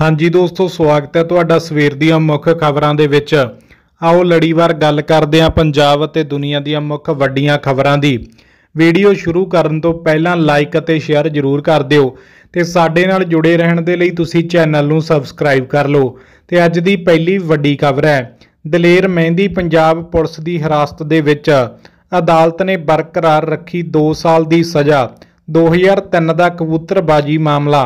ਹਾਂਜੀ ਦੋਸਤੋ ਸਵਾਗਤ ਹੈ ਤੁਹਾਡਾ ਸਵੇਰ ਦੀਆਂ ਮੁੱਖ ਖਬਰਾਂ ਦੇ ਵਿੱਚ ਆਓ ਲੜੀਵਾਰ ਗੱਲ ਕਰਦੇ ਹਾਂ ਪੰਜਾਬ ਅਤੇ ਦੁਨੀਆ ਦੀਆਂ ਮੁੱਖ ਵੱਡੀਆਂ ਖਬਰਾਂ ਦੀ ਵੀਡੀਓ ਸ਼ੁਰੂ ਕਰਨ ਤੋਂ ਪਹਿਲਾਂ ਲਾਈਕ ਅਤੇ ਸ਼ੇਅਰ ਜ਼ਰੂਰ ਕਰ ਦਿਓ ਤੇ ਸਾਡੇ ਨਾਲ ਜੁੜੇ ਰਹਿਣ ਦੇ ਲਈ ਤੁਸੀਂ ਚੈਨਲ ਨੂੰ ਸਬਸਕ੍ਰਾਈਬ ਕਰ ਲਓ ਤੇ ਅੱਜ ਦੀ ਪਹਿਲੀ ਵੱਡੀ ਖਬਰ ਹੈ ਦਲੇਰ ਮਹਿੰਦੀ ਪੰਜਾਬ ਪੁਲਿਸ ਦੀ ਹਿਰਾਸਤ ਦੇ ਵਿੱਚ ਅਦਾਲਤ ਨੇ ਬਰਕਰਾਰ ਰੱਖੀ 2 ਸਾਲ ਦੀ ਸਜ਼ਾ 2003 ਦਾ ਕਬੂਤਰਬਾਜੀ ਮਾਮਲਾ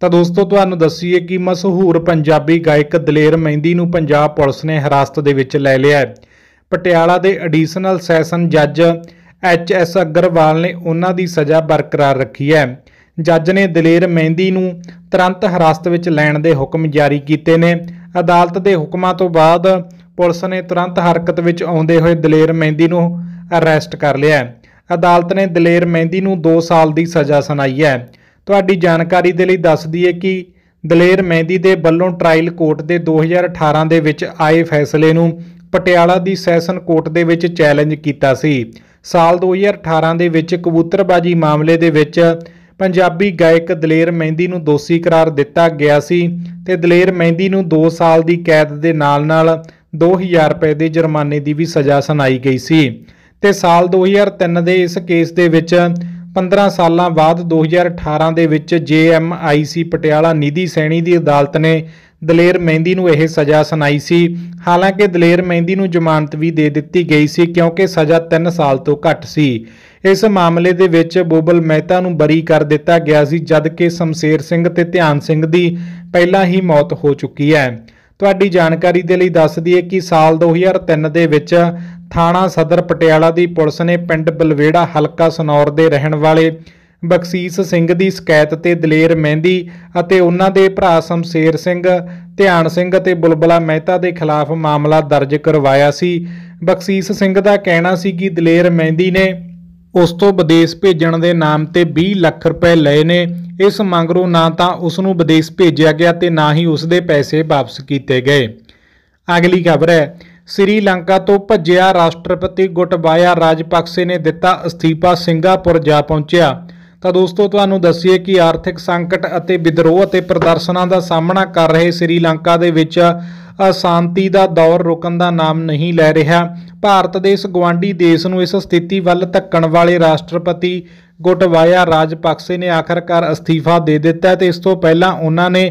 ਤਾਂ ਦੋਸਤੋ ਤੁਹਾਨੂੰ ਦੱਸੀਏ ਕਿ ਮਸ਼ਹੂਰ ਪੰਜਾਬੀ ਗਾਇਕ ਦਲੇਰ ਮਹਿੰਦੀ ਨੂੰ ਪੰਜਾਬ ਪੁਲਿਸ ਨੇ ਹਿਰਾਸਤ ਦੇ ਵਿੱਚ ਲੈ ਲਿਆ ਹੈ ਪਟਿਆਲਾ ਦੇ ਐਡੀਸ਼ਨਲ ਸੈਸ਼ਨ ਜੱਜ ਐਚ ਐਸ ਅਗਰਵਾਲ ਨੇ ਉਹਨਾਂ ਦੀ ਸਜ਼ਾ ਬਰਕਰਾਰ ਰੱਖੀ ਹੈ ਜੱਜ ਨੇ ਦਲੇਰ ਮਹਿੰਦੀ ਨੂੰ ਤੁਰੰਤ ਹਿਰਾਸਤ ਵਿੱਚ ਲੈਣ ਦੇ ਹੁਕਮ ਜਾਰੀ ਕੀਤੇ ਨੇ ਅਦਾਲਤ ਦੇ ਹੁਕਮਾਂ ਤੋਂ ਬਾਅਦ ਪੁਲਿਸ ਨੇ ਤੁਰੰਤ ਹਰਕਤ ਵਿੱਚ ਆਉਂਦੇ ਹੋਏ ਦਲੇਰ ਮਹਿੰਦੀ ਨੂੰ ਅਰੈਸਟ ਕਰ ਲਿਆ ਅਦਾਲਤ ਨੇ ਦਲੇਰ ਮਹਿੰਦੀ ਨੂੰ 2 ਸਾਲ ਦੀ ਸਜ਼ਾ ਸੁਣਾਈ ਹੈ ਤੁਹਾਡੀ ਜਾਣਕਾਰੀ ਦੇ ਲਈ ਦੱਸ ਦਈਏ ਕਿ ਦਲੇਰ ਮਹਿੰਦੀ ਦੇ ਵੱਲੋਂ ਟ੍ਰਾਇਲ ਕੋਰਟ ਦੇ 2018 ਦੇ ਵਿੱਚ ਆਏ ਫੈਸਲੇ ਨੂੰ ਪਟਿਆਲਾ ਦੀ ਸੈਸ਼ਨ ਕੋਰਟ ਦੇ ਵਿੱਚ ਚੈਲੰਜ ਕੀਤਾ ਸੀ ਸਾਲ 2018 ਦੇ ਵਿੱਚ ਕਬੂਤਰਬਾਜੀ ਮਾਮਲੇ ਦੇ ਵਿੱਚ ਪੰਜਾਬੀ ਗਾਇਕ ਦਲੇਰ ਮਹਿੰਦੀ ਨੂੰ ਦੋਸ਼ੀ ਕਰਾਰ ਦਿੱਤਾ ਗਿਆ ਸੀ ਤੇ ਦਲੇਰ ਮਹਿੰਦੀ ਨੂੰ 2 ਸਾਲ ਦੀ ਕੈਦ ਦੇ ਨਾਲ-ਨਾਲ 2000 ਰੁਪਏ ਦੇ ਜੁਰਮਾਨੇ ਦੀ ਵੀ ਸਜ਼ਾ ਸੁਣਾਈ ਗਈ ਸੀ ਤੇ ਸਾਲ 2003 ਦੇ ਇਸ ਕੇਸ ਦੇ ਵਿੱਚ 15 ਸਾਲਾਂ ਬਾਅਦ 2018 ਦੇ ਵਿੱਚ ਜੇਐਮਆਈਸੀ ਪਟਿਆਲਾ ਨਿਧੀ ਸੈਣੀ ਦੀ ਅਦਾਲਤ ਨੇ ਦਲੇਰ ਮਹਿੰਦੀ ਨੂੰ ਇਹ ਸਜ਼ਾ ਸੁਣਾਈ ਸੀ ਹਾਲਾਂਕਿ ਦਲੇਰ ਮਹਿੰਦੀ ਨੂੰ ਜ਼ਮਾਨਤ ਵੀ ਦੇ ਦਿੱਤੀ ਗਈ ਸੀ ਕਿਉਂਕਿ ਸਜ਼ਾ 3 ਸਾਲ ਤੋਂ ਘੱਟ ਸੀ ਇਸ ਮਾਮਲੇ ਦੇ ਵਿੱਚ ਬੋਬਲ ਮਹਿਤਾ ਨੂੰ ਬਰੀ ਕਰ ਦਿੱਤਾ ਗਿਆ ਸੀ ਜਦਕਿ ਸ਼ਮਸ਼ੇਰ ਸਿੰਘ ਤੇ ਧਿਆਨ ਸਿੰਘ ਦੀ ਪਹਿਲਾਂ ਹੀ ਮੌਤ ਹੋ ਚੁੱਕੀ ਹੈ ਤੁਹਾਡੀ ਜਾਣਕਾਰੀ ਦੇ ਲਈ ਦੱਸ ਦਈਏ ਕਿ ਸਾਲ 2003 ਦੇ ਵਿੱਚ ਥਾਣਾ ਸਦਰ ਪਟਿਆਲਾ ਦੀ ਪੁਲਿਸ ਨੇ ਪਿੰਡ ਬਲਵੇੜਾ ਹਲਕਾ ਸਨੌਰ ਦੇ ਰਹਿਣ ਵਾਲੇ ਬਖਸ਼ੀਸ਼ ਸਿੰਘ ਦੀ ਸ਼ਿਕਾਇਤ ਤੇ ਦਲੇਰ ਮਹਿੰਦੀ ਅਤੇ ਉਹਨਾਂ ਦੇ ਭਰਾ ਸ਼ਮਸ਼ੇਰ ਸਿੰਘ ਧਿਆਨ ਸਿੰਘ ਅਤੇ ਬੁਲਬਲਾ ਮਹਿਤਾ ਦੇ ਖਿਲਾਫ ਮਾਮਲਾ ਦਰਜ ਕਰਵਾਇਆ ਸੀ ਬਖਸ਼ੀਸ਼ ਸਿੰਘ ਦਾ ਕਹਿਣਾ ਸੀ ਕਿ ਦਲੇਰ ਮਹਿੰਦੀ ਨੇ ਉਸ ਤੋਂ ਵਿਦੇਸ਼ ਭੇਜਣ ਦੇ ਨਾਮ ਤੇ 20 ਲੱਖ ਰੁਪਏ ਲਏ ਨੇ ਇਸ ਮੰਗਰੋਂ ਨਾ ਤਾਂ ਉਸ ਨੂੰ ਵਿਦੇਸ਼ ਭੇਜਿਆ ਗਿਆ ਤੇ ਨਾ ਹੀ ਉਸ ਦੇ ਪੈਸੇ ਵਾਪਸ ਕੀਤੇ ਗਏ ਅਗਲੀ ਖਬਰ ਹੈ ਸ੍ਰੀਲੰਕਾ ਤੋਂ ਭੱਜਿਆ ਰਾਸ਼ਟਰਪਤੀ ਗੁਟਬਾਇਆ ਰਾਜਪਕਸੇ ਨੇ ਦਿੱਤਾ ਅਸਤੀਫਾ ਸਿੰਗਾਪੁਰ ਜਾ ਪਹੁੰਚਿਆ ਤਾਂ ਦੋਸਤੋ ਤੁਹਾਨੂੰ ਦੱਸੀਏ ਕਿ ਆਰਥਿਕ ਸੰਕਟ ਅਤੇ ਵਿਦਰੋਹ ਅਤੇ ਪ੍ਰਦਰਸ਼ਨਾਂ ਦਾ ਸਾਹਮਣਾ ਕਰ ਰਹੇ ਸ੍ਰੀਲੰਕਾ ਦੇ ਵਿੱਚ ਅਸ਼ਾਂਤੀ ਦਾ ਦੌਰ ਰੁਕਣ ਦਾ ਨਾਮ ਨਹੀਂ ਲੈ ਰਿਹਾ ਭਾਰਤ ਦੇ ਇਸ ਗਵਾਂਡੀ ਦੇਸ਼ ਨੂੰ ਇਸ ਸਥਿਤੀ ਵੱਲ ਧੱਕਣ ਵਾਲੇ ਰਾਸ਼ਟਰਪਤੀ ਗੁਟਵਾਇਆ ਰਾਜਪਕਸੇ ਨੇ ਆਖਰਕਾਰ ਅਸਤੀਫਾ ਦੇ ਦਿੱਤਾ ਤੇ ਇਸ ਤੋਂ ਪਹਿਲਾਂ ਉਹਨਾਂ ਨੇ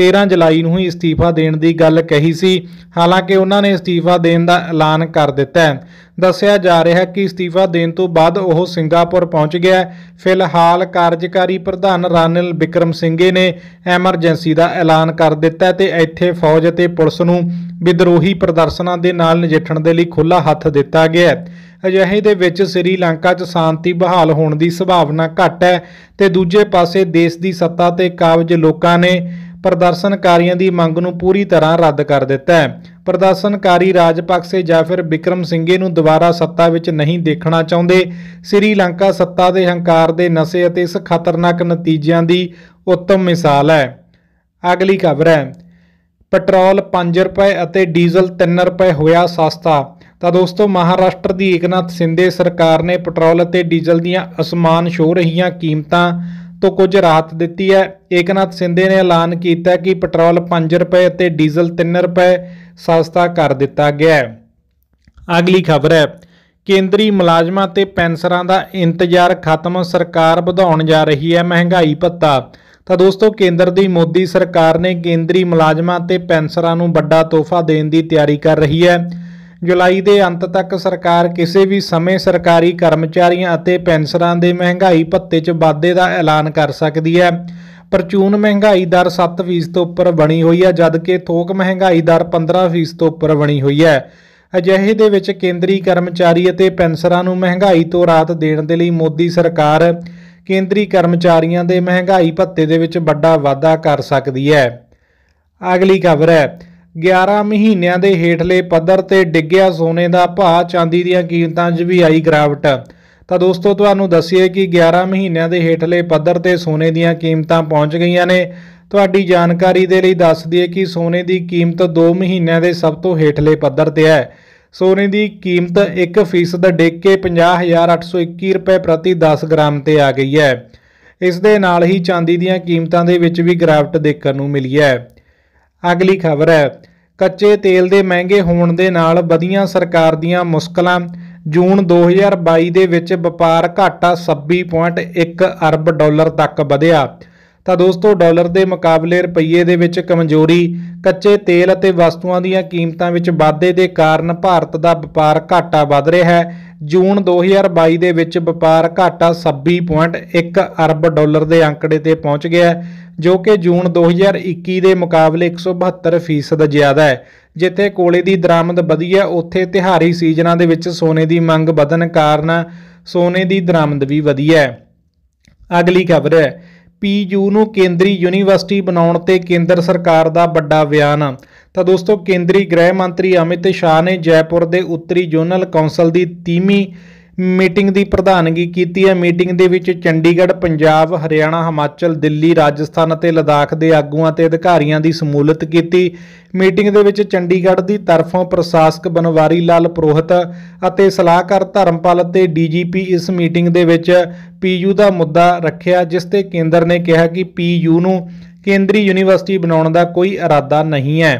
13 ਜੁਲਾਈ ਨੂੰ ਹੀ ਅਸਤੀਫਾ ਦੇਣ ਦੀ ਗੱਲ ਕਹੀ ਸੀ ਹਾਲਾਂਕਿ ਉਹਨਾਂ ਨੇ ਅਸਤੀਫਾ ਦੇਣ ਦਾ ਐਲਾਨ ਕਰ ਦਿੱਤਾ ਹੈ ਦੱਸਿਆ ਜਾ ਰਿਹਾ ਹੈ ਕਿ ਅਸਤੀਫਾ ਦੇਣ ਤੋਂ ਬਾਅਦ ਉਹ ਸਿੰਗਾਪੁਰ ਪਹੁੰਚ ਗਿਆ ਫਿਲਹਾਲ ਕਾਰਜਕਾਰੀ ਪ੍ਰਧਾਨ ਰਾਨਿਲ ਵਿਕਰਮ ਸਿੰਘੇ ਨੇ ਐਮਰਜੈਂਸੀ ਦਾ ਐਲਾਨ ਕਰ ਦਿੱਤਾ ਤੇ ਇੱਥੇ ਫੌਜ ਅਤੇ ਪੁਲਿਸ ਨੂੰ ਵਿਦਰੋਹੀ ਪ੍ਰਦਰਸ਼ਨਾਂ ਦੇ ਨਾਲ ਨਜਿੱਠਣ ਦੇ ਲਈ ਖੁੱਲਾ ਹੱਥ ਦਿੱਤਾ ਗਿਆ ਹੈ ਅਜਿਹੇ ਦੇ ਵਿੱਚ ਸ੍ਰੀਲੰਕਾ 'ਚ ਸ਼ਾਂਤੀ ਬਹਾਲ ਹੋਣ ਦੀ ਸੰਭਾਵਨਾ ਘੱਟ ਹੈ ਤੇ ਦੂਜੇ ਪਾਸੇ ਦੇਸ਼ ਦੀ ਸੱਤਾ ਤੇ ਕਾਬਜ ਲੋਕਾਂ ਨੇ ਪ੍ਰਦਰਸ਼ਨਕਾਰੀਆਂ ਦੀ ਮੰਗ ਨੂੰ ਪੂਰੀ ਤਰ੍ਹਾਂ ਰੱਦ ਕਰ ਦਿੱਤਾ ਹੈ ਪ੍ਰਦਰਸ਼ਨਕਾਰੀ ਰਾਜਪਕਸੇ ਜਾਂ ਫਿਰ ਵਿਕਰਮ ਸਿੰਘੇ ਨੂੰ ਦੁਬਾਰਾ ਸੱਤਾ ਵਿੱਚ ਨਹੀਂ ਦੇਖਣਾ ਚਾਹੁੰਦੇ ਸ੍ਰੀਲੰਕਾ ਸੱਤਾ ਦੇ ਹੰਕਾਰ ਦੇ ਨਸ਼ੇ ਅਤੇ ਇਸ ਖਤਰਨਾਕ ਨਤੀਜਿਆਂ ਦੀ ਉੱਤਮ ਮਿਸਾਲ ਹੈ ਅਗਲੀ ਖਬਰ ਹੈ ਪੈਟਰੋਲ 5 ਰੁਪਏ ਅਤੇ ਡੀਜ਼ਲ 3 ਰੁਪਏ ਹੋਇਆ ਸਸਤਾ ਤਾਂ ਦੋਸਤੋ ਮਹਾਰਾਸ਼ਟਰ ਦੀ ਏਕਨਾਥ ਸਿੰਦੇ ਸਰਕਾਰ ਨੇ ਪੈਟਰੋਲ ਅਤੇ ਡੀਜ਼ਲ ਦੀਆਂ ਅਸਮਾਨ ਛੋ ਰਹੀਆਂ ਕੀਮਤਾਂ ਤੋਂ ਕੁਝ ਰਾਹਤ ਦਿੱਤੀ ਹੈ ਏਕਨਾਥ ਸਿੰਦੇ ਨੇ ਐਲਾਨ ਕੀਤਾ ਕਿ ਪੈਟਰੋਲ 5 ਰੁਪਏ ਅਤੇ ਡੀਜ਼ਲ 3 ਰੁਪਏ ਸਸਤਾ ਕਰ ਦਿੱਤਾ ਗਿਆ ਹੈ ਅਗਲੀ ਖਬਰ ਹੈ ਕੇਂਦਰੀ ਮੁਲਾਜ਼ਮਾਂ ਤੇ ਪੈਨਸਰਾਂ ਦਾ ਇੰਤਜ਼ਾਰ ਖਤਮ ਸਰਕਾਰ ਵਧਾਉਣ ਜਾ ਰਹੀ ਹੈ ਮਹਿੰਗਾਈ ਭੱਤਾ ਤਾਂ ਦੋਸਤੋ ਕੇਂਦਰ ਦੀ ਮੋਦੀ ਸਰਕਾਰ ਨੇ ਕੇਂਦਰੀ ਮੁਲਾਜ਼ਮਾਂ ਤੇ ਪੈਨਸਰਾਂ ਨੂੰ ਵੱਡਾ ਤੋਹਫਾ ਦੇਣ ਦੀ ਤਿਆਰੀ ਕਰ ਰਹੀ ਹੈ ਜੁਲਾਈ ਦੇ ਅੰਤ ਤੱਕ ਸਰਕਾਰ ਕਿਸੇ ਵੀ ਸਮੇਂ ਸਰਕਾਰੀ ਕਰਮਚਾਰੀਆਂ ਅਤੇ ਪੈਨਸ਼ਨਰਾਂ ਦੇ ਮਹਿੰਗਾਈ ਭੱਤੇ 'ਚ ਵਾਧੇ ਦਾ ਐਲਾਨ ਕਰ ਸਕਦੀ ਹੈ ਪਰਚੂਨ ਮਹਿੰਗਾਈ ਦਰ 7% ਤੋਂ ਉੱਪਰ ਬਣੀ ਹੋਈ ਹੈ ਜਦਕਿ ਥੋਕ ਮਹਿੰਗਾਈ ਦਰ 15% ਤੋਂ ਉੱਪਰ ਬਣੀ ਹੋਈ ਹੈ ਅਜਿਹੇ ਦੇ ਵਿੱਚ ਕੇਂਦਰੀ ਕਰਮਚਾਰੀ ਅਤੇ ਪੈਨਸ਼ਨਰਾਂ ਨੂੰ ਮਹਿੰਗਾਈ ਤੋਂ ਰਾਤ ਦੇਣ ਦੇ ਲਈ ਮੋਦੀ ਸਰਕਾਰ ਕੇਂਦਰੀ ਕਰਮਚਾਰੀਆਂ ਦੇ ਮਹਿੰਗਾਈ ਭੱਤੇ ਦੇ ਵਿੱਚ ਵੱਡਾ ਵਾਧਾ ਕਰ ਸਕਦੀ ਹੈ ਅਗਲੀ ਖਬਰ ਹੈ 11 ਮਹੀਨਿਆਂ ਦੇ ਹੇਠਲੇ ਪੱਧਰ ਤੇ ਡਿੱਗਿਆ ਸੋਨੇ ਦਾ ਭਾਅ ਚਾਂਦੀ ਦੀਆਂ ਕੀਮਤਾਂ 'ਚ ਵੀ ਆਈ ਗਿਰਾਵਟ ਤਾਂ ਦੋਸਤੋ ਤੁਹਾਨੂੰ ਦੱਸਿਏ ਕਿ 11 ਮਹੀਨਿਆਂ ਦੇ ਹੇਠਲੇ ਪੱਧਰ ਤੇ ਸੋਨੇ ਦੀਆਂ ਕੀਮਤਾਂ ਪਹੁੰਚ ਗਈਆਂ ਨੇ ਤੁਹਾਡੀ ਜਾਣਕਾਰੀ ਦੇ ਲਈ ਦੱਸ ਦਈਏ ਕਿ ਸੋਨੇ ਦੀ ਕੀਮਤ 2 ਮਹੀਨਿਆਂ ਦੇ ਸਭ ਤੋਂ ਹੇਠਲੇ ਪੱਧਰ ਤੇ ਹੈ ਸੋਨੇ ਦੀ ਕੀਮਤ 1% ਡਿੱਗ ਕੇ 50821 ਰੁਪਏ ਪ੍ਰਤੀ 10 ਗ੍ਰਾਮ ਤੇ ਆ ਗਈ ਹੈ ਇਸ ਦੇ ਨਾਲ ਹੀ ਚਾਂਦੀ ਦੀਆਂ ਕੀਮਤਾਂ ਦੇ ਵਿੱਚ ਵੀ ਗ੍ਰਾਫਟ ਦੇਖਣ ਨੂੰ ਮਿਲੀ ਹੈ ਅਗਲੀ ਖਬਰ ਹੈ ਕੱਚੇ ਤੇਲ ਦੇ ਮਹਿੰਗੇ ਹੋਣ ਦੇ ਨਾਲ ਵਧੀਆਂ ਸਰਕਾਰ ਦੀਆਂ ਮੁਸ਼ਕਲਾਂ ਜੂਨ 2022 ਦੇ ਵਿੱਚ ਵਪਾਰ ਘਾਟਾ 26.1 ਅਰਬ ਡਾਲਰ ਤੱਕ ਵਧਿਆ ਤਾਂ ਦੋਸਤੋ ਡਾਲਰ ਦੇ ਮੁਕਾਬਲੇ ਰੁਪਈਏ ਦੇ ਵਿੱਚ ਕਮਜ਼ੋਰੀ ਕੱਚੇ ਤੇਲ ਅਤੇ ਵਸਤੂਆਂ ਦੀਆਂ ਕੀਮਤਾਂ ਵਿੱਚ ਵਾਧੇ ਦੇ ਕਾਰਨ ਭਾਰਤ ਦਾ ਵਪਾਰ ਘਾਟਾ ਵੱਧ ਰਿਹਾ ਹੈ ਜੂਨ 2022 ਦੇ ਵਿੱਚ ਵਪਾਰ ਘਾਟਾ 26.1 ਅਰਬ ਡਾਲਰ ਦੇ ਅੰਕੜੇ ਤੇ ਪਹੁੰਚ ਗਿਆ ਜੋ ਕਿ ਜੂਨ 2021 ਦੇ ਮੁਕਾਬਲੇ 172% ਜ਼ਿਆਦਾ ਹੈ ਜਿੱਥੇ ਕੋਲੇ ਦੀ ਦਰਾਮਦ ਵਧੀ ਹੈ ਉੱਥੇ ਤਿਹਾਰੀ ਸੀਜ਼ਨਾਂ ਦੇ ਵਿੱਚ ਸੋਨੇ ਦੀ ਮੰਗ ਵਧਣ ਕਾਰਨ ਸੋਨੇ ਦੀ ਦਰਾਮਦ ਵੀ ਵਧੀ ਹੈ ਅਗਲੀ ਖਬਰ ਹੈ ਪੀਯੂ ਨੂੰ ਕੇਂਦਰੀ ਯੂਨੀਵਰਸਿਟੀ ਬਣਾਉਣ ਤੇ ਕੇਂਦਰ ਸਰਕਾਰ ਦਾ ਵੱਡਾ ਬਿਆਨ ਤਾਂ ਦੋਸਤੋ ਕੇਂਦਰੀ ਗ੍ਰਹਿ ਮੰਤਰੀ ਅਮਿਤ ਸ਼ਾਹ ਨੇ ਜੈਪੁਰ ਦੇ ਉੱਤਰੀ ਜ਼ੋਨਲ ਕੌਂਸਲ ਦੀ 3ਵੀਂ ਮੀਟਿੰਗ ਦੀ ਪ੍ਰਧਾਨਗੀ ਕੀਤੀ ਹੈ ਮੀਟਿੰਗ ਦੇ ਵਿੱਚ ਚੰਡੀਗੜ੍ਹ ਪੰਜਾਬ ਹਰਿਆਣਾ ਹਿਮਾਚਲ ਦਿੱਲੀ ਰਾਜਸਥਾਨ ਅਤੇ ਲਦਾਖ ਦੇ ਆਗੂਆਂ ਤੇ ਅਧਿਕਾਰੀਆਂ ਦੀ ਸਮੂਲਤ ਕੀਤੀ ਮੀਟਿੰਗ ਦੇ ਵਿੱਚ ਚੰਡੀਗੜ੍ਹ ਦੀ ਤਰਫੋਂ ਪ੍ਰਸ਼ਾਸਕ ਬਨਵਾਰੀ ਲਾਲ ਪ੍ਰੋਹਤ ਅਤੇ ਸਲਾਹਕਾਰ ਧਰਮਪਾਲ ਅਤੇ ਡੀਜੀਪੀ ਇਸ ਮੀਟਿੰਗ ਦੇ ਵਿੱਚ ਪੀਯੂ ਦਾ ਮੁੱਦਾ ਰੱਖਿਆ ਜਿਸ ਤੇ ਕੇਂਦਰ ਨੇ ਕਿਹਾ ਕਿ ਪੀਯੂ ਨੂੰ ਕੇਂਦਰੀ ਯੂਨੀਵਰਸਿਟੀ ਬਣਾਉਣ ਦਾ ਕੋਈ ਇਰਾਦਾ ਨਹੀਂ ਹੈ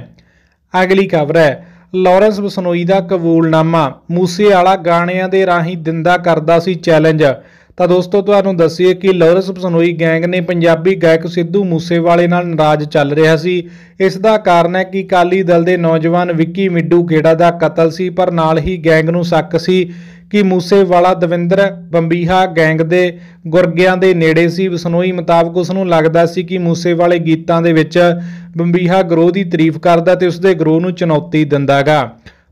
ਅਗਲੀ ਖਬਰ ਹੈ ਲਾਰੈਂਸ ਬਸਨੋਈ ਦਾ ਕਬੂਲਨਾਮਾ ਮੂਸੇ ਵਾਲਾ ਗਾਣਿਆਂ ਦੇ ਰਾਹੀਂ ਦਿੰਦਾ ਕਰਦਾ ਸੀ ਚੈਲੰਜ ਤਾਂ ਦੋਸਤੋ ਤੁਹਾਨੂੰ ਦੱਸੀਏ ਕਿ ਲਾਰੈਂਸ ਬਸਨੋਈ ਗੈਂਗ ਨੇ ਪੰਜਾਬੀ ਗਾਇਕ ਸਿੱਧੂ ਮੂਸੇਵਾਲੇ ਨਾਲ ਨਾਰਾਜ਼ ਚੱਲ ਰਿਹਾ ਸੀ ਇਸ ਦਾ ਕਾਰਨ ਹੈ ਕਿ ਕਾਲੀ ਦਲ ਦੇ ਨੌਜਵਾਨ ਵਿੱਕੀ ਮਿੱਡੂ ਗੇੜਾ ਦਾ ਕਤਲ ਸੀ ਪਰ ਨਾਲ ਹੀ ਗੈਂਗ ਨੂੰ ਸ਼ੱਕ ਸੀ ਕਿ ਮੂਸੇ ਵਾਲਾ ਦਵਿੰਦਰ ਬੰਬੀਹਾ ਗੈਂਗ ਦੇ ਗੁਰਗਿਆਂ ਦੇ ਨੇੜੇ ਸੀ ਬਸਨੋਈ ਮੁਤਾਬਕ ਉਸ ਨੂੰ ਲੱਗਦਾ ਸੀ ਕਿ ਮੂਸੇ ਵਾਲੇ ਗੀਤਾਂ ਦੇ ਵਿੱਚ ਬੰਬੀਹਾ ਗਰੋਹ ਦੀ ਤਾਰੀਫ ਕਰਦਾ ਤੇ ਉਸ ਦੇ ਗਰੋਹ ਨੂੰ ਚੁਣੌਤੀ ਦਿੰਦਾਗਾ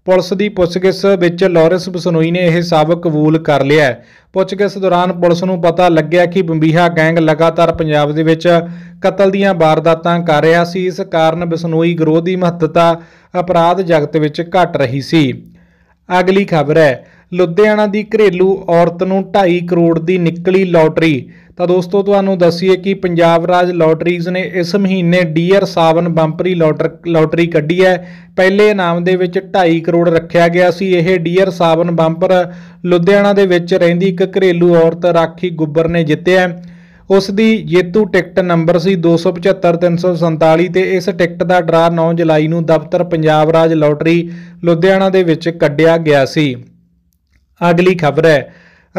ਪੁਲਿਸ ਦੀ ਪੁੱਛਗਿੱਛ ਵਿੱਚ ਲਾਰੈਂਸ ਬਸਨੋਈ ਨੇ ਇਹ ਸਾਬਕ ਕਬੂਲ ਕਰ ਲਿਆ ਪੁੱਛਗਿੱਛ ਦੌਰਾਨ ਪੁਲਿਸ ਨੂੰ ਪਤਾ ਲੱਗਿਆ ਕਿ ਬੰਬੀਹਾ ਗੈਂਗ ਲਗਾਤਾਰ ਪੰਜਾਬ ਦੇ ਵਿੱਚ ਕਤਲ ਦੀਆਂ ਵਾਰਦਾਤਾਂ ਕਰ ਰਿਹਾ ਸੀ ਇਸ ਕਾਰਨ ਬਸਨੋਈ ਗਰੋਹ ਦੀ ਮਹੱਤਤਾ ਅਪਰਾਧ ਜਗਤ ਵਿੱਚ ਘਟ ਰਹੀ ਸੀ ਅਗਲੀ ਖਬਰ ਹੈ ਲੁਧਿਆਣਾ ਦੀ ਘਰੇਲੂ ਔਰਤ ਨੂੰ 2.5 ਕਰੋੜ ਦੀ ਨਿਕਲੀ ਲੋਟਰੀ ਤਾਂ ਦੋਸਤੋ ਤੁਹਾਨੂੰ ਦੱਸੀਏ ਕਿ ਪੰਜਾਬ ਰਾਜ ਲੋਟਰੀਜ਼ ਨੇ ਇਸ ਮਹੀਨੇ ਡੀਅਰ ਸਾਵਨ ਬੰਪਰੀ ਲੋਟਰੀ ਕੱਢੀ ਹੈ ਪਹਿਲੇ ਇਨਾਮ ਦੇ ਵਿੱਚ 2.5 ਕਰੋੜ ਰੱਖਿਆ ਗਿਆ ਸੀ ਇਹ ਡੀਅਰ ਸਾਵਨ ਬੰਪਰ ਲੁਧਿਆਣਾ ਦੇ ਵਿੱਚ ਰਹਿੰਦੀ ਇੱਕ ਘਰੇਲੂ ਔਰਤ ਰਾਖੀ ਗੁੱਬਰ ਨੇ ਜਿੱਤਿਆ ਉਸ ਦੀ ਜੇਤੂ ਟਿਕਟ ਨੰਬਰ ਸੀ 275347 ਤੇ ਇਸ ਟਿਕਟ ਦਾ ਡਰਾ 9 ਜੁਲਾਈ ਨੂੰ ਦਫ਼ਤਰ ਪੰਜਾਬ ਰਾਜ ਲੋਟਰੀ ਲੁਧਿਆਣਾ ਦੇ ਵਿੱਚ ਕੱਢਿਆ ਗਿਆ ਸੀ ਅਗਲੀ ਖਬਰ ਹੈ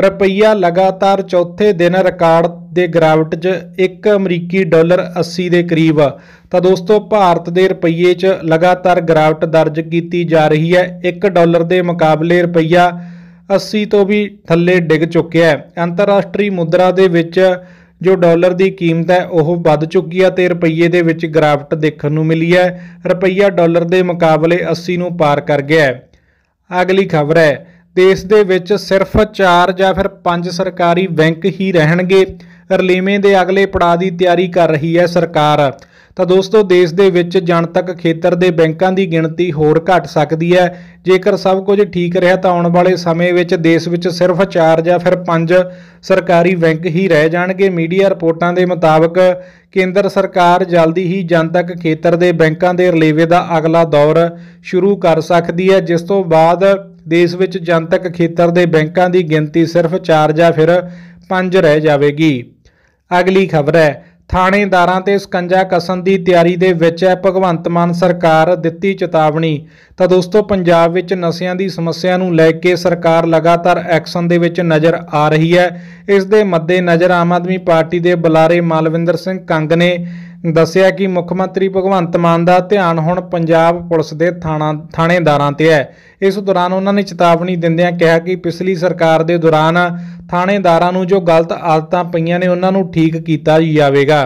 ਰੁਪਈਆ ਲਗਾਤਾਰ ਚੌਥੇ ਦਿਨ ਰਿਕਾਰਡ ਦੇ ਗਰਾਵਟ 'ਚ 1 ਅਮਰੀਕੀ ਡਾਲਰ 80 ਦੇ ਕਰੀਬ ਤਾਂ ਦੋਸਤੋ ਭਾਰਤ ਦੇ ਰੁਪਈਏ 'ਚ ਲਗਾਤਾਰ ਗਰਾਵਟ ਦਰਜ ਕੀਤੀ ਜਾ ਰਹੀ ਹੈ 1 ਡਾਲਰ ਦੇ ਮੁਕਾਬਲੇ ਰੁਪਈਆ 80 ਤੋਂ ਵੀ ਥੱਲੇ ਡਿੱਗ ਚੁੱਕਿਆ ਹੈ ਅੰਤਰਰਾਸ਼ਟਰੀ ਮੁਦਰਾ ਦੇ ਵਿੱਚ ਜੋ ਡਾਲਰ ਦੀ ਕੀਮਤ ਹੈ ਉਹ ਵੱਧ ਚੁੱਕੀ ਹੈ ਤੇ ਰੁਪਈਏ ਦੇ ਵਿੱਚ ਗਰਾਵਟ ਦੇਖਣ ਨੂੰ ਮਿਲੀ ਹੈ ਰੁਪਈਆ ਡਾਲਰ ਦੇ ਮੁਕਾਬਲੇ 80 ਨੂੰ ਪਾਰ ਕਰ ਗਿਆ ਹੈ ਅਗਲੀ ਖਬਰ ਹੈ ਦੇਸ਼ ਦੇ ਵਿੱਚ ਸਿਰਫ 4 ਜਾਂ ਫਿਰ 5 ਸਰਕਾਰੀ ਬੈਂਕ ਹੀ ਰਹਿਣਗੇ ਰਲੇਵੇਂ ਦੇ ਅਗਲੇ ਪੜਾਅ ਦੀ ਤਿਆਰੀ ਕਰ ਰਹੀ ਹੈ ਸਰਕਾਰ ਤਾਂ ਦੋਸਤੋ ਦੇਸ਼ ਦੇ ਵਿੱਚ ਜਨਤਕ ਖੇਤਰ ਦੇ ਬੈਂਕਾਂ ਦੀ ਗਿਣਤੀ ਹੋਰ ਘਟ ਸਕਦੀ ਹੈ ਜੇਕਰ ਸਭ ਕੁਝ ਠੀਕ ਰਿਹਾ ਤਾਂ ਆਉਣ ਵਾਲੇ ਸਮੇਂ ਵਿੱਚ ਦੇਸ਼ ਵਿੱਚ ਸਿਰਫ 4 ਜਾਂ ਫਿਰ 5 ਸਰਕਾਰੀ ਬੈਂਕ ਹੀ ਰਹਿ ਜਾਣਗੇ ਮੀਡੀਆ ਰਿਪੋਰਟਾਂ ਦੇ ਮੁਤਾਬਕ ਕੇਂਦਰ ਸਰਕਾਰ ਜਲਦੀ ਹੀ ਜਨਤਕ ਖੇਤਰ ਦੇ ਬੈਂਕਾਂ ਦੇ ਰਲੇਵੇ ਦਾ ਅਗਲਾ ਦੌਰ ਸ਼ੁਰੂ ਕਰ ਸਕਦੀ ਹੈ ਜਿਸ ਤੋਂ ਬਾਅਦ ਦੇਸ਼ ਵਿੱਚ ਜਨਤਕ ਖੇਤਰ ਦੇ ਬੈਂਕਾਂ ਦੀ ਗਿਣਤੀ ਸਿਰਫ 4 ਜਾਂ ਫਿਰ 5 ਰਹਿ ਜਾਵੇਗੀ ਅਗਲੀ ਖਬਰ ਹੈ ਥਾਣੇਦਾਰਾਂ ਤੇ ਸਕੰਜਾ ਕਸਨ ਦੀ ਤਿਆਰੀ ਦੇ ਵਿੱਚ ਹੈ ਭਗਵੰਤ ਮਾਨ ਸਰਕਾਰ ਦਿੱਤੀ ਚੇਤਾਵਨੀ ਤਾਂ ਦੋਸਤੋ ਪੰਜਾਬ ਵਿੱਚ ਨਸ਼ਿਆਂ ਦੀ ਸਮੱਸਿਆ ਨੂੰ ਲੈ ਕੇ ਸਰਕਾਰ ਲਗਾਤਾਰ ਐਕਸ਼ਨ ਦੇ ਵਿੱਚ ਨਜ਼ਰ ਆ ਰਹੀ ਹੈ ਇਸ ਦੇ ਮੱਦੇ ਨਜ਼ਰ ਆਮ ਆਦਮੀ ਪਾਰਟੀ ਦੇ ਬੁਲਾਰੇ ਮਾਲਵਿੰਦਰ ਸਿੰਘ ਕੰਗ ਨੇ ਦੱਸਿਆ ਕਿ ਮੁੱਖ ਮੰਤਰੀ ਭਗਵੰਤ ਮਾਨ ਦਾ ਧਿਆਨ ਹੁਣ ਪੰਜਾਬ ਪੁਲਿਸ ਦੇ ਥਾਣਾ ਥਾਣੇਦਾਰਾਂ ਤੇ ਹੈ ਇਸ ਦੌਰਾਨ ਉਹਨਾਂ ਨੇ ਚੇਤਾਵਨੀ ਦਿੰਦਿਆਂ ਕਿਹਾ ਕਿ ਪਿਛਲੀ ਸਰਕਾਰ ਦੇ ਦੌਰਾਨ ਥਾਣੇਦਾਰਾਂ ਨੂੰ ਜੋ ਗਲਤ ਆਦਤਾਂ ਪਈਆਂ ਨੇ ਉਹਨਾਂ ਨੂੰ ਠੀਕ ਕੀਤਾ ਜਾਵੇਗਾ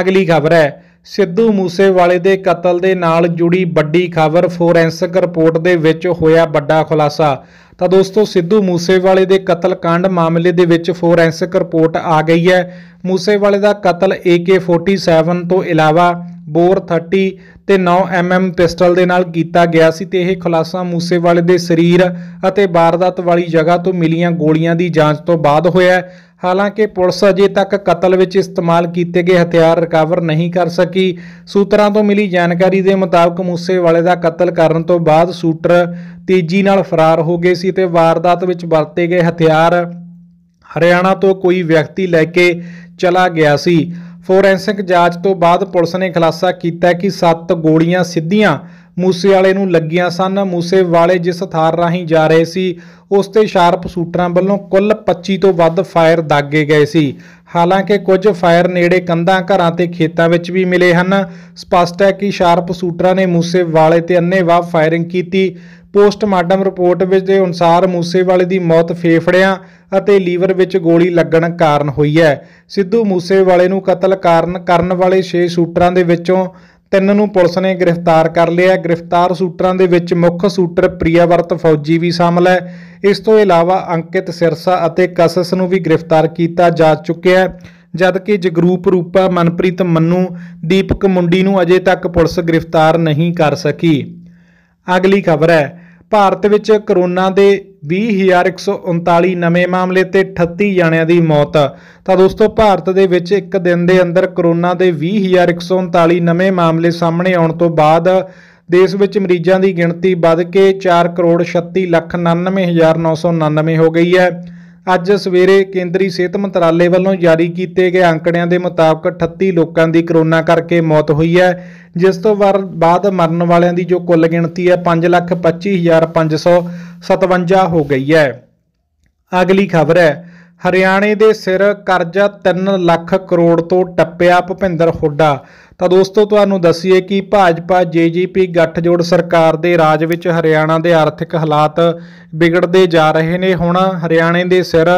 ਅਗਲੀ ਖਬਰ ਹੈ ਸਿੱਧੂ ਮੂਸੇਵਾਲੇ ਦੇ ਕਤਲ ਦੇ ਨਾਲ ਜੁੜੀ ਵੱਡੀ ਖਬਰ ਫੋਰੈਂਸਿਕ ਰਿਪੋਰਟ ਦੇ ਵਿੱਚ ਹੋਇਆ ਵੱਡਾ ਖੁਲਾਸਾ ਤਾਂ ਦੋਸਤੋ ਸਿੱਧੂ ਮੂਸੇਵਾਲੇ ਦੇ ਕਤਲकांड ਮਾਮਲੇ ਦੇ ਵਿੱਚ ਫੋਰੈਂਸਿਕ ਰਿਪੋਰਟ ਆ ਗਈ ਹੈ ਮੂਸੇਵਾਲੇ ਦਾ ਕਤਲ AK47 ਤੋਂ ਇਲਾਵਾ ਬੋਰ 30 ਤੇ 9 mm ਪਿਸਟਲ ਦੇ ਨਾਲ ਕੀਤਾ ਗਿਆ ਸੀ ਤੇ ਇਹ ਖੁਲਾਸਾ ਮੂਸੇਵਾਲੇ ਦੇ ਸਰੀਰ ਅਤੇ ਬਾਰਦਾਤ ਵਾਲੀ ਜਗ੍ਹਾ ਤੋਂ ਮਿਲੀਆਂ ਗੋਲੀਆਂ ਦੀ ਜਾਂਚ ਤੋਂ ਬਾਅਦ ਹੋਇਆ ਹਾਲਾਂਕਿ ਪੁਲਿਸ ਅਜੇ ਤੱਕ ਕਤਲ ਵਿੱਚ ਇਸਤੇਮਾਲ ਕੀਤੇ ਗਏ ਹਥਿਆਰ ਰਿਕਵਰ ਨਹੀਂ ਕਰ ਸਕੀ ਸੂਤਰਾਂ ਤੋਂ ਮਿਲੀ ਜਾਣਕਾਰੀ ਦੇ ਮੁਤਾਬਕ ਮੂਸੇਵਾਲੇ ਦਾ ਕਤਲ ਕਰਨ ਤੋਂ ਬਾਅਦ ਸ਼ੂਟਰ ਤੇਜ਼ੀ ਨਾਲ ਫਰਾਰ ਹੋ ਗਏ ਸੀ ਤੇ ਵਾਰਦਾਤ ਵਿੱਚ ਵਰਤੇ ਗਏ ਹਥਿਆਰ ਹਰਿਆਣਾ ਤੋਂ ਕੋਈ ਵਿਅਕਤੀ ਲੈ ਕੇ ਚਲਾ ਗਿਆ ਸੀ ਫੋਰੈਂਸਿਕ ਜਾਂਚ ਤੋਂ ਬਾਅਦ ਪੁਲਿਸ ਨੇ ਖੁਲਾਸਾ ਕੀਤਾ ਕਿ ਸੱਤ ਗੋਲੀਆਂ ਸਿੱਧੀਆਂ ਮੂਸੇ ਵਾਲੇ ਨੂੰ ਲੱਗੀਆਂ ਸਨ ਮੂਸੇ ਵਾਲੇ ਜਿਸ ਥਾਰ ਰਾਹੀਂ ਜਾ ਰਹੇ ਸੀ ਉਸ ਤੇ ਸ਼ਾਰਪ ਸੂਟਰਾਂ ਵੱਲੋਂ ਕੁੱਲ 25 ਤੋਂ ਵੱਧ ਫਾਇਰ ਦਾਗੇ ਗਏ ਸੀ ਹਾਲਾਂਕਿ ਕੁਝ ਫਾਇਰ ਨੇੜੇ ਕੰਧਾਂ ਘਰਾਂ ਤੇ ਖੇਤਾਂ ਵਿੱਚ ਵੀ ਮਿਲੇ ਹਨ ਸਪਸ਼ਟ ਹੈ ਕਿ ਸ਼ਾਰਪ ਸੂਟਰਾਂ ਨੇ ਮੂਸੇ ਵਾਲੇ ਤੇ ਅੰਨੇਵਾਹ ਫਾਇਰਿੰਗ ਕੀਤੀ ਪੋਸਟਮਾਰਟਮ ਰਿਪੋਰਟ ਵਿੱਚ ਦੇ ਅਨੁਸਾਰ ਮੂਸੇਵਾਲੇ ਦੀ ਮੌਤ ਫੇਫੜਿਆਂ ਅਤੇ ਲੀਵਰ ਵਿੱਚ ਗੋਲੀ ਲੱਗਣ ਕਾਰਨ ਹੋਈ ਹੈ ਸਿੱਧੂ ਮੂਸੇਵਾਲੇ ਨੂੰ ਕਤਲ ਕਾਰਨ ਕਰਨ ਵਾਲੇ 6 ਸ਼ੂਟਰਾਂ ਦੇ ਵਿੱਚੋਂ ਤਿੰਨ ਨੂੰ ਪੁਲਿਸ ਨੇ ਗ੍ਰਿਫਤਾਰ ਕਰ ਲਿਆ ਗ੍ਰਿਫਤਾਰ ਸ਼ੂਟਰਾਂ ਦੇ ਵਿੱਚ ਮੁੱਖ ਸ਼ੂਟਰ ਪ੍ਰਿਆਵਰਤ ਫੌਜੀ ਵੀ ਸ਼ਾਮਲ ਹੈ ਇਸ ਤੋਂ ਇਲਾਵਾ ਅੰਕਿਤ ਸਿਰਸਾ ਅਤੇ ਕਸਸ ਨੂੰ ਵੀ ਗ੍ਰਿਫਤਾਰ ਕੀਤਾ ਜਾ ਚੁੱਕਿਆ ਹੈ ਜਦਕਿ ਜਗਰੂਪ ਰੂਪਾ ਮਨਪ੍ਰੀਤ ਮੰਨੂ ਦੀਪਕ ਮੁੰਡੀ ਨੂੰ ਅਜੇ ਤੱਕ ਪੁਲਿਸ ਗ੍ਰਿਫਤਾਰ ਨਹੀਂ ਕਰ ਸਕੀ ਅਗਲੀ ਖਬਰ ਹੈ ਭਾਰਤ ਵਿੱਚ ਕਰੋਨਾ ਦੇ 20139 ਨਵੇਂ ਮਾਮਲੇ ਤੇ 38 ਜਣਿਆਂ ਦੀ ਮੌਤ ਤਾਂ ਦੋਸਤੋ ਭਾਰਤ ਦੇ ਵਿੱਚ ਇੱਕ ਦਿਨ ਦੇ ਅੰਦਰ ਕਰੋਨਾ ਦੇ 20139 ਨਵੇਂ ਮਾਮਲੇ ਸਾਹਮਣੇ ਆਉਣ ਤੋਂ ਬਾਅਦ ਦੇਸ਼ ਵਿੱਚ ਮਰੀਜ਼ਾਂ ਦੀ ਗਿਣਤੀ ਵੱਧ ਕੇ 4 ਕਰੋੜ 36 ਲੱਖ 99999 ਹੋ ਗਈ ਹੈ ਅੱਜ ਸਵੇਰੇ ਕੇਂਦਰੀ ਸਿਹਤ ਮੰਤਰਾਲੇ ਵੱਲੋਂ ਜਾਰੀ ਕੀਤੇ ਗਏ ਅੰਕੜਿਆਂ ਦੇ ਮੁਤਾਬਕ 38 ਲੋਕਾਂ ਦੀ ਕਰੋਨਾ ਕਰਕੇ ਮੌਤ ਹੋਈ ਹੈ ਜਿਸ ਤੋਂ ਬਾਅਦ ਮਰਨ ਵਾਲਿਆਂ ਦੀ ਜੋ ਕੁੱਲ ਗਿਣਤੀ ਹੈ 525557 ਹੋ ਗਈ ਹੈ ਅਗਲੀ ਖਬਰ ਹੈ ਹਰਿਆਣੇ ਦੇ ਸਿਰ ਕਰਜ਼ਾ 3 ਲੱਖ ਕਰੋੜ ਤੋਂ ਟੱਪਿਆ ਭੁਪਿੰਦਰ ਹੁੱਡਾ ਤਾਂ ਦੋਸਤੋ ਤੁਹਾਨੂੰ ਦੱਸੀਏ ਕਿ ਭਾਜਪਾ ਜੀਜੀਪੀ ਗੱਠਜੋੜ ਸਰਕਾਰ ਦੇ ਰਾਜ ਵਿੱਚ ਹਰਿਆਣਾ ਦੇ ਆਰਥਿਕ ਹਾਲਾਤ ਵਿਗੜਦੇ ਜਾ ਰਹੇ ਨੇ ਹੁਣ ਹਰਿਆਣੇ ਦੇ ਸਿਰ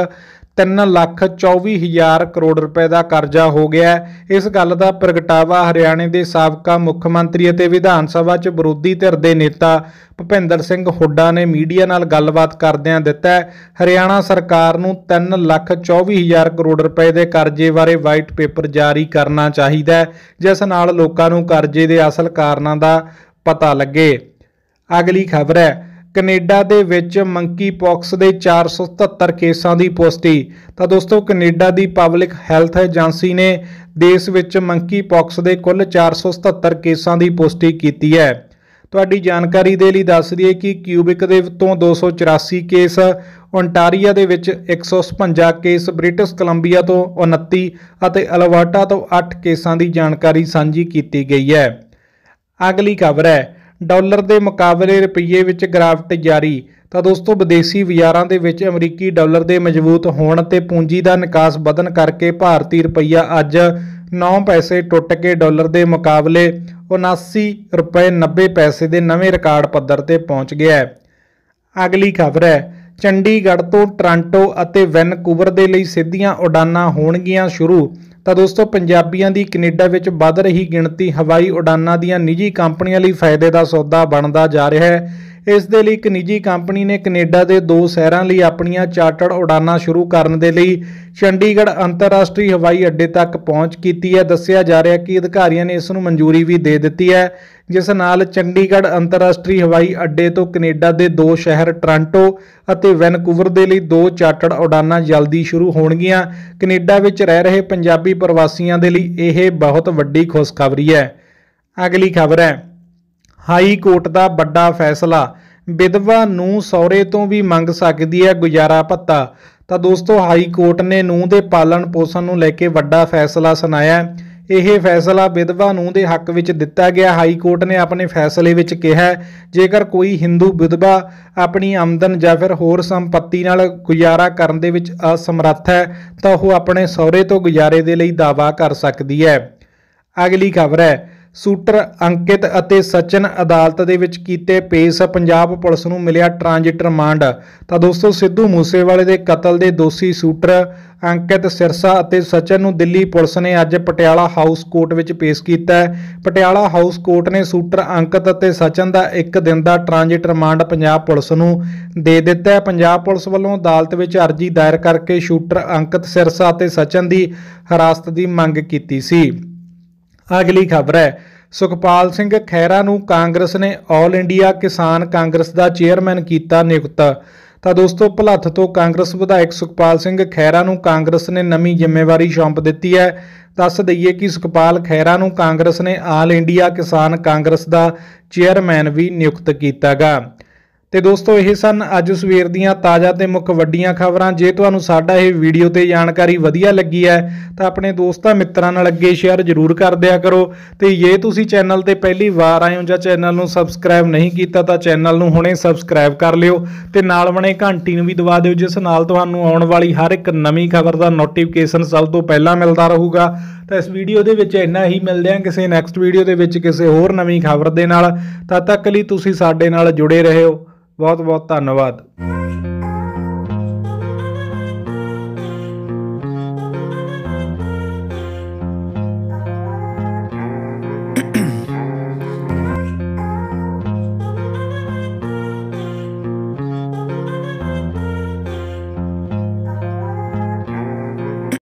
3 ਲੱਖ 24 ਹਜ਼ਾਰ ਕਰੋੜ ਰੁਪਏ ਦਾ ਕਰਜ਼ਾ ਹੋ ਗਿਆ ਇਸ ਗੱਲ ਦਾ ਪ੍ਰਗਟਾਵਾ ਹਰਿਆਣੇ ਦੇ ਸਾਬਕਾ ਮੁੱਖ ਮੰਤਰੀ ਅਤੇ ਵਿਧਾਨ ਸਭਾ 'ਚ ਵਿਰੋਧੀ ਧਿਰ ਦੇ ਨੇਤਾ ਭੁਪਿੰਦਰ ਸਿੰਘ ਹੁੱਡਾ ਨੇ ਮੀਡੀਆ ਨਾਲ ਗੱਲਬਾਤ ਕਰਦਿਆਂ ਦਿੱਤਾ ਹਰਿਆਣਾ ਸਰਕਾਰ ਨੂੰ 3 ਲੱਖ 24 ਹਜ਼ਾਰ ਕਰੋੜ ਰੁਪਏ ਦੇ ਕਰਜ਼ੇ ਬਾਰੇ ਵਾਈਟ ਪੇਪਰ ਜਾਰੀ ਕਰਨਾ ਚਾਹੀਦਾ ਜਿਸ ਨਾਲ ਲੋਕਾਂ ਨੂੰ ਕਰਜ਼ੇ ਦੇ ਅਸਲ ਕਾਰਨਾਂ ਦਾ ਪਤਾ ਲੱਗੇ ਅਗਲੀ ਖਬਰ ਹੈ ਕੈਨੇਡਾ ਦੇ ਵਿੱਚ ਮੰਕੀ ਪੌਕਸ ਦੇ 477 ਕੇਸਾਂ ਦੀ ਪੁਸ਼ਟੀ ਤਾਂ ਦੋਸਤੋ ਕੈਨੇਡਾ ਦੀ ਪਬਲਿਕ ਹੈਲਥ ਏਜੰਸੀ ਨੇ ਦੇਸ਼ ਵਿੱਚ ਮੰਕੀ ਪੌਕਸ ਦੇ ਕੁੱਲ 477 ਕੇਸਾਂ ਦੀ ਪੁਸ਼ਟੀ ਕੀਤੀ ਹੈ ਤੁਹਾਡੀ ਜਾਣਕਾਰੀ ਦੇ ਲਈ ਦੱਸ ਦਈਏ ਕਿ ਕਿਊਬਿਕ ਦੇ ਤੋਂ 284 ਕੇਸ ਓਨਟਾਰੀਆ ਦੇ ਵਿੱਚ 156 ਕੇਸ ਬ੍ਰਿਟਿਸ਼ ਕੋਲੰਬੀਆ ਤੋਂ 29 ਅਤੇ ਅਲਬਰਟਾ ਤੋਂ 8 ਕੇਸਾਂ ਦੀ ਜਾਣਕਾਰੀ ਸਾਂਝੀ ਕੀਤੀ ਗਈ ਹੈ ਅਗਲੀ ਖਬਰ ਹੈ ਡਾਲਰ ਦੇ ਮੁਕਾਬਲੇ ਰੁਪਏ ਵਿੱਚ ਗਰਾਫਟ ਜਾਰੀ ਤਾਂ ਦੋਸਤੋ ਵਿਦੇਸ਼ੀ ਬਾਜ਼ਾਰਾਂ ਦੇ ਵਿੱਚ ਅਮਰੀਕੀ ਡਾਲਰ ਦੇ ਮਜ਼ਬੂਤ ਹੋਣ ਤੇ ਪੂੰਜੀ ਦਾ ਨਿਕਾਸ ਵਧਣ ਕਰਕੇ ਭਾਰਤੀ ਰੁਪਈਆ ਅੱਜ 9 ਪੈਸੇ ਟੁੱਟ ਕੇ ਡਾਲਰ ਦੇ ਮੁਕਾਬਲੇ 79 ਰੁਪਏ 90 ਪੈਸੇ ਦੇ ਨਵੇਂ ਰਿਕਾਰਡ ਪੱਧਰ ਤੇ ਪਹੁੰਚ ਗਿਆ ਹੈ ਅਗਲੀ ਖਬਰ ਹੈ ਚੰਡੀਗੜ੍ਹ ਤੋਂ ਟ੍ਰਾਂਟੋ ਅਤੇ ਵੈਨਕੂਵਰ ਦੇ ਲਈ ਸਿੱਧੀਆਂ ਉਡਾਨਾਂ ਹੋਣਗੀਆਂ ਸ਼ੁਰੂ ਤਾਂ ਦੋਸਤੋ ਪੰਜਾਬੀਆਂ ਦੀ ਕੈਨੇਡਾ ਵਿੱਚ ਵੱਧ ਰਹੀ ਗਿਣਤੀ ਹਵਾਈ ਉਡਾਨਾਂ ਦੀਆਂ ਨਿੱਜੀ ਕੰਪਨੀਆਂ ਲਈ ਫਾਇਦੇ ਦਾ ਸੌਦਾ ਬਣਦਾ ਜਾ ਰਿਹਾ ਹੈ ਇਸ ਦੇ ਲਈ ਇੱਕ ਨਿੱਜੀ ਕੰਪਨੀ ਨੇ ਕੈਨੇਡਾ ਦੇ ਦੋ ਸ਼ਹਿਰਾਂ ਲਈ ਆਪਣੀਆਂ ਚਾਰਟਰਡ ਉਡਾਨਾਂ ਸ਼ੁਰੂ ਕਰਨ ਦੇ ਲਈ ਚੰਡੀਗੜ੍ਹ ਅੰਤਰਰਾਸ਼ਟਰੀ ਹਵਾਈ ਅੱਡੇ ਤੱਕ ਪਹੁੰਚ ਕੀਤੀ ਹੈ ਦੱਸਿਆ ਜਾ ਰਿਹਾ ਕਿ ਅਧਿਕਾਰੀਆਂ ਨੇ ਇਸ ਨੂੰ ਮਨਜ਼ੂਰੀ ਵੀ ਦੇ ਦਿੱਤੀ ਹੈ ਜਿਸ ਨਾਲ ਚੰਡੀਗੜ੍ਹ ਅੰਤਰਰਾਸ਼ਟਰੀ ਹਵਾਈ ਅੱਡੇ ਤੋਂ ਕੈਨੇਡਾ ਦੇ ਦੋ ਸ਼ਹਿਰ ਟ੍ਰਾਂਟੋ ਅਤੇ ਵੈਨਕੂਵਰ ਦੇ ਲਈ ਦੋ ਚਾਰਟਰਡ ਉਡਾਨਾਂ ਜਲਦੀ ਸ਼ੁਰੂ ਹੋਣਗੀਆਂ ਕੈਨੇਡਾ ਵਿੱਚ ਰਹਿ ਰਹੇ ਪੰਜਾਬੀ ਪ੍ਰਵਾਸੀਆਂ ਦੇ ਲਈ ਇਹ ਬਹੁਤ ਵੱਡੀ ਖੁਸ਼ਖਬਰੀ ਹੈ ਅਗਲੀ ਖਬਰ ਹੈ ਹਾਈ ਕੋਰਟ ਦਾ ਵੱਡਾ ਫੈਸਲਾ ਵਿਧਵਾ ਨੂੰ ਸਹੁਰੇ ਤੋਂ ਵੀ ਮੰਗ ਸਕਦੀ ਹੈ ਗੁਜ਼ਾਰਾ ਭੱਤਾ ਤਾਂ ਦੋਸਤੋ ਹਾਈ ਕੋਰਟ ਨੇ ਨੂੰ ਦੇ ਪਾਲਣ ਪੋਸ਼ਣ ਨੂੰ ਲੈ ਕੇ ਵੱਡਾ ਫੈਸਲਾ ਸੁਣਾਇਆ ਇਹ ਫੈਸਲਾ ਵਿਧਵਾ ਨੂੰ ਦੇ ਹੱਕ ਵਿੱਚ ਦਿੱਤਾ ਗਿਆ ਹਾਈ ਕੋਰਟ ਨੇ ਆਪਣੇ ਫੈਸਲੇ ਵਿੱਚ ਕਿਹਾ ਜੇਕਰ ਕੋਈ ਹਿੰਦੂ ਵਿਧਵਾ ਆਪਣੀ ਆਮਦਨ ਜਾਂ ਫਿਰ ਹੋਰ ਸੰਪਤੀ ਨਾਲ ਗੁਜ਼ਾਰਾ ਕਰਨ ਦੇ ਵਿੱਚ ਅਸਮਰੱਥ ਹੈ ਤਾਂ ਉਹ ਆਪਣੇ ਸਹੁਰੇ ਤੋਂ ਗੁਜ਼ਾਰੇ ਦੇ ਲਈ ਦਾਵਾ ਕਰ ਸਕਦੀ ਹੈ ਅਗਲੀ ਖਬਰ ਹੈ ਸ਼ੂਟਰ ਅੰਕਿਤ ਅਤੇ ਸਚਨ ਅਦਾਲਤ ਦੇ ਵਿੱਚ ਕੀਤੇ ਪੇਸ਼ ਪੰਜਾਬ ਪੁਲਿਸ ਨੂੰ ਮਿਲਿਆ ਟ੍ਰਾਂਜਿਟ ਰਿਮਾਂਡ ਤਾਂ ਦੋਸਤੋ ਸਿੱਧੂ ਮੂਸੇਵਾਲੇ ਦੇ ਕਤਲ ਦੇ ਦੋਸ਼ੀ ਸ਼ੂਟਰ ਅੰਕਿਤ ਸਿਰਸਾ ਅਤੇ ਸਚਨ ਨੂੰ ਦਿੱਲੀ ਪੁਲਿਸ ਨੇ ਅੱਜ ਪਟਿਆਲਾ ਹਾਊਸ ਕੋਰਟ ਵਿੱਚ ਪੇਸ਼ ਕੀਤਾ ਪਟਿਆਲਾ ਹਾਊਸ ਕੋਰਟ ਨੇ ਸ਼ੂਟਰ ਅੰਕਿਤ ਅਤੇ ਸਚਨ ਦਾ ਇੱਕ ਦਿਨ ਦਾ ਟ੍ਰਾਂਜਿਟ ਰਿਮਾਂਡ ਪੰਜਾਬ ਪੁਲਿਸ ਨੂੰ ਦੇ ਦਿੱਤਾ ਹੈ ਪੰਜਾਬ ਪੁਲਿਸ ਵੱਲੋਂ ਅਦਾਲਤ ਵਿੱਚ ਅਰਜ਼ੀ ਦਾਇਰ ਕਰਕੇ ਸ਼ੂਟਰ ਅੰਕਿਤ ਸਿਰਸਾ ਅਤੇ ਸਚਨ ਦੀ ਹਰਾਸਤ ਦੀ ਮੰਗ ਕੀਤੀ ਸੀ ਅਗਲੀ ਖਬਰ ਹੈ ਸੁਖਪਾਲ ਸਿੰਘ ਖੈਰਾ ਨੂੰ ਕਾਂਗਰਸ ਨੇ ਆਲ ਇੰਡੀਆ ਕਿਸਾਨ ਕਾਂਗਰਸ ਦਾ ਚੇਅਰਮੈਨ ਕੀਤਾ ਨਿਯੁਕਤ ਤਾਂ ਦੋਸਤੋ ਭਲੱਥ ਤੋਂ ਕਾਂਗਰਸ ਵਿਧਾਇਕ ਸੁਖਪਾਲ ਸਿੰਘ ਖੈਰਾ ਨੂੰ ਕਾਂਗਰਸ ਨੇ ਨਵੀਂ ਜ਼ਿੰਮੇਵਾਰੀ ਸੌਂਪ ਦਿੱਤੀ ਹੈ ਦੱਸ ਦਈਏ ਕਿ ਸੁਖਪਾਲ ਖੈਰਾ ਨੂੰ ਕਾਂਗਰਸ ਨੇ ਆਲ ਇੰਡੀਆ ਕਿਸਾਨ ਕਾਂਗਰਸ ਦਾ ਚੇਅਰਮੈਨ ਵੀ ਨਿਯੁਕਤ ਕੀਤਾਗਾ ਤੇ ਦੋਸਤੋ ਇਹ ਸਨ ਅੱਜ ਸਵੇਰ ਦੀਆਂ ਤਾਜ਼ਾ ਤੇ ਮੁੱਖ ਵੱਡੀਆਂ ਖਬਰਾਂ ਜੇ ਤੁਹਾਨੂੰ ਸਾਡਾ ਇਹ ਵੀਡੀਓ ਤੇ ਜਾਣਕਾਰੀ ਵਧੀਆ ਲੱਗੀ ਹੈ ਤਾਂ ਆਪਣੇ ਦੋਸਤਾਂ ਮਿੱਤਰਾਂ ਨਾਲ ਅੱਗੇ ਸ਼ੇਅਰ ਜ਼ਰੂਰ ਕਰ ਦਿਆ ਕਰੋ ਤੇ ਜੇ ਤੁਸੀਂ ਚੈਨਲ ਤੇ ਪਹਿਲੀ ਵਾਰ ਆਏ ਹੋ ਜਾਂ ਚੈਨਲ ਨੂੰ ਸਬਸਕ੍ਰਾਈਬ ਨਹੀਂ ਕੀਤਾ ਤਾਂ ਚੈਨਲ ਨੂੰ ਹੁਣੇ ਸਬਸਕ੍ਰਾਈਬ ਕਰ ਲਿਓ ਤੇ ਨਾਲ ਬਣੇ ਘੰਟੀ ਨੂੰ ਵੀ ਦਬਾ ਦਿਓ ਜਿਸ ਨਾਲ ਤੁਹਾਨੂੰ ਆਉਣ ਵਾਲੀ ਹਰ ਇੱਕ ਨਵੀਂ ਖਬਰ ਦਾ ਨੋਟੀਫਿਕੇਸ਼ਨ ਸਭ ਤੋਂ ਪਹਿਲਾਂ ਮਿਲਦਾ ਰਹੂਗਾ ਤਾਂ ਇਸ ਵੀਡੀਓ ਦੇ ਵਿੱਚ ਇੰਨਾ ਹੀ ਮਿਲਦੇ ਹਾਂ ਕਿਸੇ ਨੈਕਸਟ ਵੀਡੀਓ ਦੇ ਵਿੱਚ ਕਿਸੇ ਹੋਰ ਨਵੀਂ ਖਬਰ ਦੇ ਨਾਲ ਤਦ ਤੱਕ ਲਈ ਤੁਸੀਂ ਸਾਡੇ ਨਾਲ ਜੁੜੇ ਰਹੋ ਬਹੁਤ ਬਹੁਤ ਧੰਨਵਾਦ